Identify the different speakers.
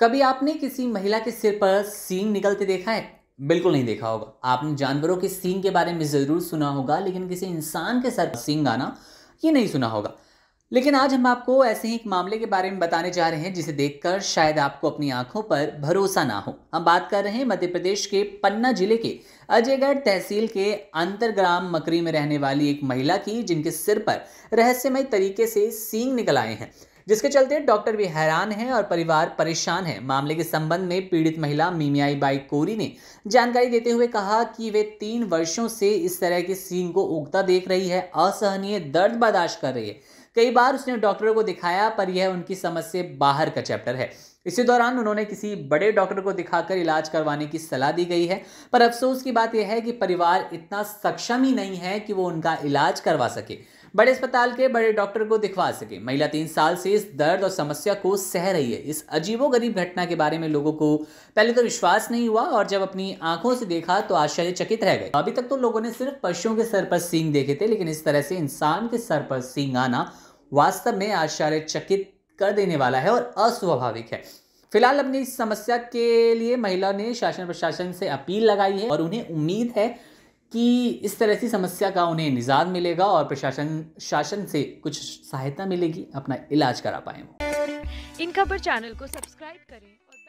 Speaker 1: कभी आपने किसी महिला के सिर पर सींग निकलते देखा है बिल्कुल नहीं देखा होगा आपने जानवरों के सींग के बारे में ज़रूर सुना होगा लेकिन किसी इंसान के सर सींग आना ये नहीं सुना होगा लेकिन आज हम आपको ऐसे ही एक मामले के बारे में बताने जा रहे हैं जिसे देखकर शायद आपको अपनी आंखों पर भरोसा ना हो हम बात कर रहे हैं मध्य प्रदेश के पन्ना जिले के अजयगढ़ तहसील के अंतरग्राम मकरी में रहने वाली एक महिला की जिनके सिर पर रहस्यमय तरीके से सींग निकल आए हैं जिसके चलते डॉक्टर भी हैरान हैं और परिवार परेशान है मामले के संबंध में पीड़ित महिला मीमियाई बाई कोरी ने जानकारी देते हुए कहा कि वे तीन वर्षों से इस तरह के सीन को उगता देख रही है असहनीय दर्द बर्दाश्त कर रही है कई बार उसने डॉक्टरों को दिखाया पर यह उनकी समझ से बाहर का चैप्टर है इसी दौरान उन्होंने किसी बड़े डॉक्टर को दिखाकर इलाज करवाने की सलाह दी गई है पर अफसोस की बात यह है कि परिवार इतना सक्षम ही नहीं है कि वो उनका इलाज करवा सके बड़े अस्पताल के बड़े डॉक्टर को दिखवा सके महिला तीन साल से इस दर्द और समस्या को सह रही है इस अजीबो गरीब घटना के बारे में लोगों को पहले तो विश्वास नहीं हुआ और जब अपनी आंखों से देखा तो आश्चर्यचकित रह गए अभी तक तो लोगों ने सिर्फ पशुओं के सर पर सींग देखे थे लेकिन इस तरह से इंसान के सर पर सींग आना वास्तव में आश्चर्यचकित कर देने वाला है और अस्वाभाविक है फिलहाल अपनी इस समस्या के लिए महिला ने शासन प्रशासन से अपील लगाई है और उन्हें उम्मीद है कि इस तरह की समस्या का उन्हें निजात मिलेगा और प्रशासन शासन से कुछ सहायता मिलेगी अपना इलाज करा पाए इनका पर चैनल को सब्सक्राइब करें और